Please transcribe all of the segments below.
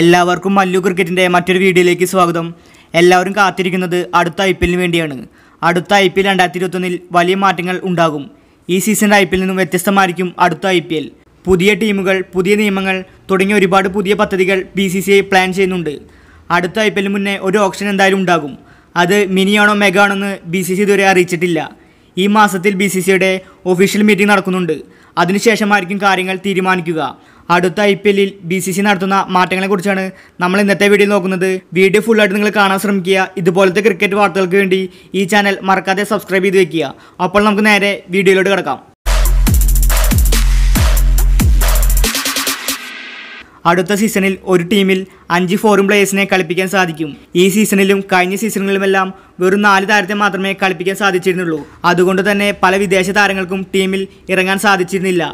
എല്ലാവർക്കും മല്ലു ക്രിക്കറ്റിൻ്റെ മറ്റൊരു വീഡിയോയിലേക്ക് സ്വാഗതം എല്ലാവരും കാത്തിരിക്കുന്നത് അടുത്ത ഐ പി എല്ലിന് വേണ്ടിയാണ് അടുത്ത ഐ പി എൽ രണ്ടായിരത്തി ഇരുപത്തൊന്നിൽ വലിയ മാറ്റങ്ങൾ ഉണ്ടാകും ഈ സീസണിൻ്റെ ഐ പി എൽ നിന്നും വ്യത്യസ്തമായിരിക്കും അടുത്ത ഐ പി എൽ പുതിയ ടീമുകൾ പുതിയ നിയമങ്ങൾ തുടങ്ങിയ ഒരുപാട് പുതിയ പദ്ധതികൾ B C C I plan ചെയ്യുന്നുണ്ട് അടുത്ത ഐ പി എല്ലിന് മുന്നേ ഒരു ഓപ്ഷൻ എന്തായാലും ഉണ്ടാകും അത് മിനിയാണോ ആണോ എന്ന് ബി സി സി ഇതുവരെ അറിയിച്ചിട്ടില്ല ഈ മാസത്തിൽ ബി സി സിയുടെ ഒഫീഷ്യൽ മീറ്റിംഗ് നടക്കുന്നുണ്ട് അതിനുശേഷമായിരിക്കും കാര്യങ്ങൾ തീരുമാനിക്കുക അടുത്ത ഐ പി എല്ലിൽ ബി സി സി നടത്തുന്ന മാറ്റങ്ങളെക്കുറിച്ചാണ് നമ്മൾ ഇന്നത്തെ വീഡിയോ നോക്കുന്നത് വീഡിയോ ഫുള്ളായിട്ട് നിങ്ങൾ കാണാൻ ശ്രമിക്കുക ഇതുപോലത്തെ ക്രിക്കറ്റ് വാർത്തകൾക്ക് വേണ്ടി ഈ ചാനൽ മറക്കാതെ സബ്സ്ക്രൈബ് ചെയ്ത് വെക്കുക അപ്പോൾ നമുക്ക് നേരെ വീഡിയോയിലോട്ട് കിടക്കാം അടുത്ത സീസണിൽ ഒരു ടീമിൽ അഞ്ച് ഫോറിൻ പ്ലേയേഴ്സിനെ കളിപ്പിക്കാൻ സാധിക്കും ഈ സീസണിലും കഴിഞ്ഞ സീസണുകളിലുമെല്ലാം വെറും നാല് താരത്തെ മാത്രമേ കളിപ്പിക്കാൻ സാധിച്ചിരുന്നുള്ളൂ അതുകൊണ്ട് തന്നെ പല വിദേശ താരങ്ങൾക്കും ടീമിൽ ഇറങ്ങാൻ സാധിച്ചിരുന്നില്ല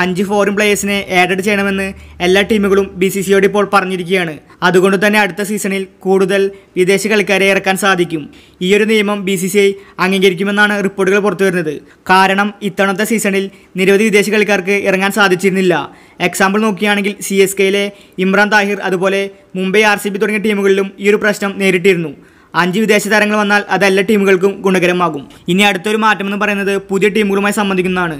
അഞ്ച് ഫോറിൻ പ്ലേയേഴ്സിനെ ആഡഡ് ചെയ്യണമെന്ന് എല്ലാ ടീമുകളും ബി സി സിയോട് ഇപ്പോൾ പറഞ്ഞിരിക്കുകയാണ് അതുകൊണ്ട് തന്നെ അടുത്ത സീസണിൽ കൂടുതൽ വിദേശ കളിക്കാരെ ഇറക്കാൻ സാധിക്കും ഈ ഒരു നിയമം ബി സി സി ഐ അംഗീകരിക്കുമെന്നാണ് റിപ്പോർട്ടുകൾ പുറത്തുവരുന്നത് കാരണം ഇത്തവണത്തെ സീസണിൽ നിരവധി വിദേശ കളിക്കാർക്ക് ഇറങ്ങാൻ സാധിച്ചിരുന്നില്ല എക്സാമ്പിൾ നോക്കുകയാണെങ്കിൽ സി എസ് കെയിലെ ഇമ്രാൻ താഹിർ അതുപോലെ മുംബൈ ആർ സി ബി തുടങ്ങിയ ടീമുകളിലും ഈ ഒരു പ്രശ്നം നേരിട്ടിരുന്നു അഞ്ച് വിദേശ താരങ്ങൾ വന്നാൽ അത് എല്ലാ ടീമുകൾക്കും ഗുണകരമാകും ഇനി അടുത്തൊരു മാറ്റമെന്ന് പറയുന്നത് പുതിയ ടീമുകളുമായി സംബന്ധിക്കുന്നതാണ്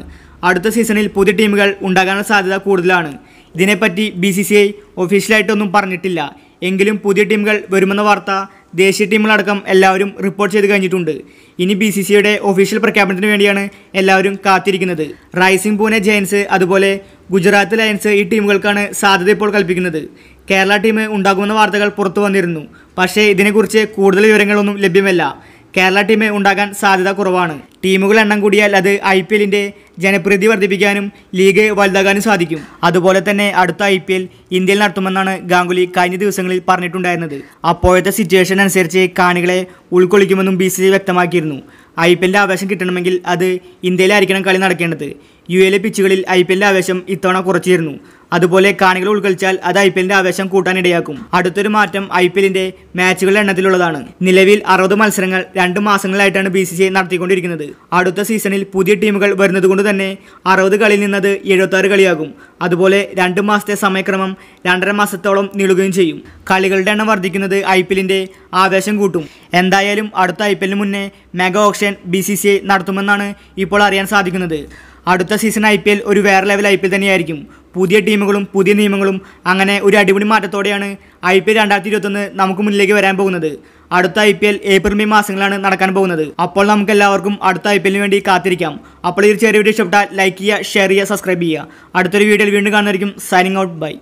അടുത്ത സീസണിൽ പുതിയ ടീമുകൾ ഉണ്ടാകാനുള്ള സാധ്യത കൂടുതലാണ് ഇതിനെപ്പറ്റി ബി സി സി ഐ ഒഫീഷ്യലായിട്ടൊന്നും പറഞ്ഞിട്ടില്ല എങ്കിലും പുതിയ ടീമുകൾ വരുമെന്ന വാർത്ത ദേശീയ ടീമുകളടക്കം എല്ലാവരും റിപ്പോർട്ട് ചെയ്ത് കഴിഞ്ഞിട്ടുണ്ട് ഇനി ബി സി സിയുടെ ഒഫീഷ്യൽ പ്രഖ്യാപനത്തിന് വേണ്ടിയാണ് എല്ലാവരും കാത്തിരിക്കുന്നത് റൈസിംഗ് പൂനെ ജയൻസ് അതുപോലെ ഗുജറാത്ത് ലയൻസ് ഈ ടീമുകൾക്കാണ് സാധ്യത ഇപ്പോൾ കൽപ്പിക്കുന്നത് കേരള ടീം ഉണ്ടാകുമെന്ന വാർത്തകൾ പുറത്തു വന്നിരുന്നു പക്ഷേ ഇതിനെക്കുറിച്ച് കൂടുതൽ വിവരങ്ങളൊന്നും ലഭ്യമല്ല കേരള ടീമിൽ ഉണ്ടാകാൻ സാധ്യത കുറവാണ് ടീമുകൾ എണ്ണം കൂടിയാൽ അത് ഐ പി എല്ലിൻ്റെ ജനപ്രീതി വർദ്ധിപ്പിക്കാനും ലീഗ് വലുതാകാനും സാധിക്കും അതുപോലെ തന്നെ അടുത്ത ഐ പി എൽ ഇന്ത്യയിൽ നടത്തുമെന്നാണ് ഗാംഗുലി കഴിഞ്ഞ ദിവസങ്ങളിൽ പറഞ്ഞിട്ടുണ്ടായിരുന്നത് അപ്പോഴത്തെ സിറ്റുവേഷൻ അനുസരിച്ച് കാണികളെ ഉൾക്കൊള്ളിക്കുമെന്നും ബി സി സി വ്യക്തമാക്കിയിരുന്നു ഐ പി എല്ലിൻ്റെ ആവേശം കിട്ടണമെങ്കിൽ അത് ഇന്ത്യയിലായിരിക്കണം കളി നടക്കേണ്ടത് യു എ പിച്ചുകളിൽ ഐ പി എല്ലിൻ്റെ ആവേശം ഇത്തവണ കുറച്ചിരുന്നു അതുപോലെ കാണികൾ ഉൾക്കൊള്ളിച്ചാൽ അത് ഐ പി ആവേശം കൂട്ടാനിടയാക്കും അടുത്തൊരു മാറ്റം ഐ പി എല്ലിന്റെ മാച്ചുകളുടെ എണ്ണത്തിലുള്ളതാണ് നിലവിൽ അറുപത് മത്സരങ്ങൾ രണ്ട് മാസങ്ങളായിട്ടാണ് ബി സി സി ഐ നടത്തിക്കൊണ്ടിരിക്കുന്നത് അടുത്ത സീസണിൽ പുതിയ ടീമുകൾ വരുന്നതുകൊണ്ട് തന്നെ അറുപത് കളിയിൽ നിന്നത് ആറ് കളിയാകും അതുപോലെ രണ്ട് മാസത്തെ സമയക്രമം രണ്ടര മാസത്തോളം നീളുകയും ചെയ്യും കളികളുടെ എണ്ണം വർദ്ധിക്കുന്നത് ഐ പി എല്ലിന്റെ ആവേശം കൂട്ടും എന്തായാലും അടുത്ത ഐ പി എല്ലിന് മുന്നേ mega auction B C C I നടത്തുമെന്നാണ് ഇപ്പോൾ അറിയാൻ സാധിക്കുന്നത് അടുത്ത സീസൺ ഐ പി എൽ ഒരു വേറെ ലെവൽ ഐ പി എൽ തന്നെയായിരിക്കും പുതിയ ടീമുകളും പുതിയ നിയമങ്ങളും അങ്ങനെ ഒരു അടിപൊളി മാറ്റത്തോടെയാണ് ഐ പി എൽ രണ്ടായിരത്തി ഇരുപത്തൊന്ന് നമുക്ക് മുന്നിലേക്ക് വരാൻ പോകുന്നത് അടുത്ത I P L April May മാസങ്ങളാണ് നടക്കാൻ പോകുന്നത് അപ്പോൾ നമുക്ക് എല്ലാവർക്കും അടുത്ത ഐ പി എല്ലിന് വേണ്ടി കാത്തിരിക്കാം അപ്പോൾ ഈ ചെറിയ വീഡിയോ ഇഷ്ടപ്പെട്ടാൽ ലൈക്ക് ചെയ്യുക ഷെയർ ചെയ്യുക സബ്സ്ക്രൈബ് ചെയ്യുക അടുത്തൊരു വീഡിയോയിൽ വീണ്ടും കാണുന്നതായിരിക്കും സൈനിങ് ഔട്ട് ബൈ